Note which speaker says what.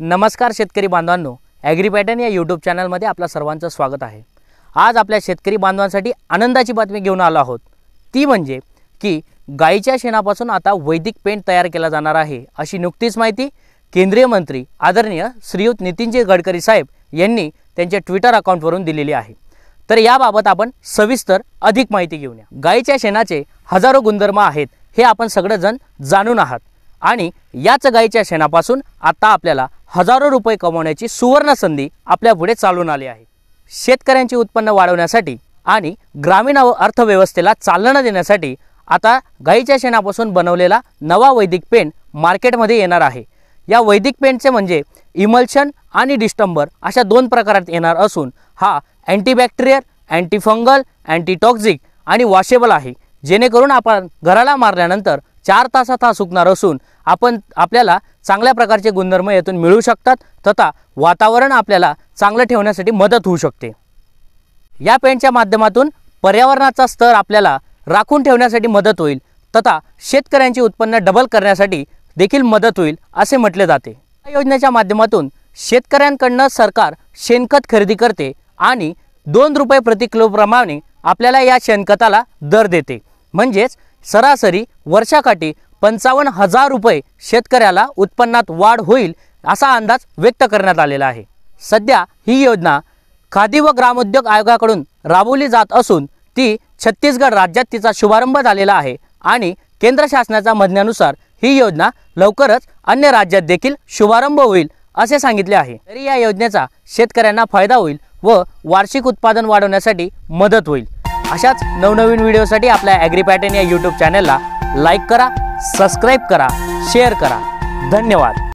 Speaker 1: नमस्कार शेतकरी बांधवांनो ॲग्री पॅटर्न या यूट्यूब चॅनलमध्ये आपलं सर्वांचं स्वागत आहे आज आपल्या शेतकरी बांधवांसाठी आनंदाची बातमी घेऊन आलो आहोत ती म्हणजे की गाईच्या शेणापासून आता वैदिक पेंट तयार केला जाणार आहे अशी नुकतीच माहिती केंद्रीय मंत्री आदरणीय श्रीयुत नितीनजी गडकरी साहेब यांनी त्यांच्या ट्विटर अकाउंटवरून दिलेली आहे तर याबाबत आपण सविस्तर अधिक माहिती घेऊन या गाईच्या शेणाचे हजारो गुणधर्म आहेत हे आपण सगळेजण जाणून आहात आणि याच गाईच्या शेणापासून आता आपल्याला हजारो रुपये कमवण्याची सुवर्ण संधी आपल्यापुढे चालून आली आहे शेतकऱ्यांचे उत्पन्न वाढवण्यासाठी आणि ग्रामीण अर्थव्यवस्थेला चालना देण्यासाठी आता गाईच्या शेणापासून बनवलेला नवा वैदिक पेंट मार्केटमध्ये येणार आहे या वैदिक पेंटचे म्हणजे इमल्शन आणि डिस्टंबर अशा दोन प्रकारात येणार असून हा अँटीबॅक्टेरियल अँटीफंगल अँटीटॉक्झिक आणि वॉशेबल आहे जेणेकरून आपण घराला मारल्यानंतर चार तासात हा सुकणार असून आपण आपल्याला चांगल्या प्रकारचे गुणधर्म यातून मिळू शकतात तथा वातावरण आपल्याला चांगलं ठेवण्यासाठी मदत होऊ शकते या पेंटच्या माध्यमातून पर्यावरणाचा स्तर आपल्याला राखून ठेवण्यासाठी मदत होईल तथा शेतकऱ्यांची उत्पन्न डबल करण्यासाठी देखील मदत होईल असे म्हटले जाते या योजनेच्या माध्यमातून शेतकऱ्यांकडनं सरकार शेणखत खरेदी करते आणि दोन रुपये प्रति किलोप्रमाणे आपल्याला या शेणखताला दर देते म्हणजेच सरासरी वर्षाकाठी पंचावन्न हजार रुपये शेतकऱ्याला उत्पन्नात वाढ होईल असा अंदाज व्यक्त करण्यात आलेला आहे सध्या ही योजना खादी व ग्रामोद्योग आयोगाकडून राबवली जात असून ती छत्तीसगड राज्यात तिचा शुभारंभ झालेला आहे आणि केंद्र शासनाच्या म्हणण्यानुसार ही योजना लवकरच अन्य राज्यात देखील शुभारंभ होईल असे सांगितले आहे तरी या योजनेचा शेतकऱ्यांना फायदा होईल व वार्षिक उत्पादन वाढवण्यासाठी मदत होईल अशाच नवनवीन व्हिडिओसाठी आपल्या ॲग्री या यूट्यूब चॅनलला लाईक करा सबस्क्राईब करा शेअर करा धन्यवाद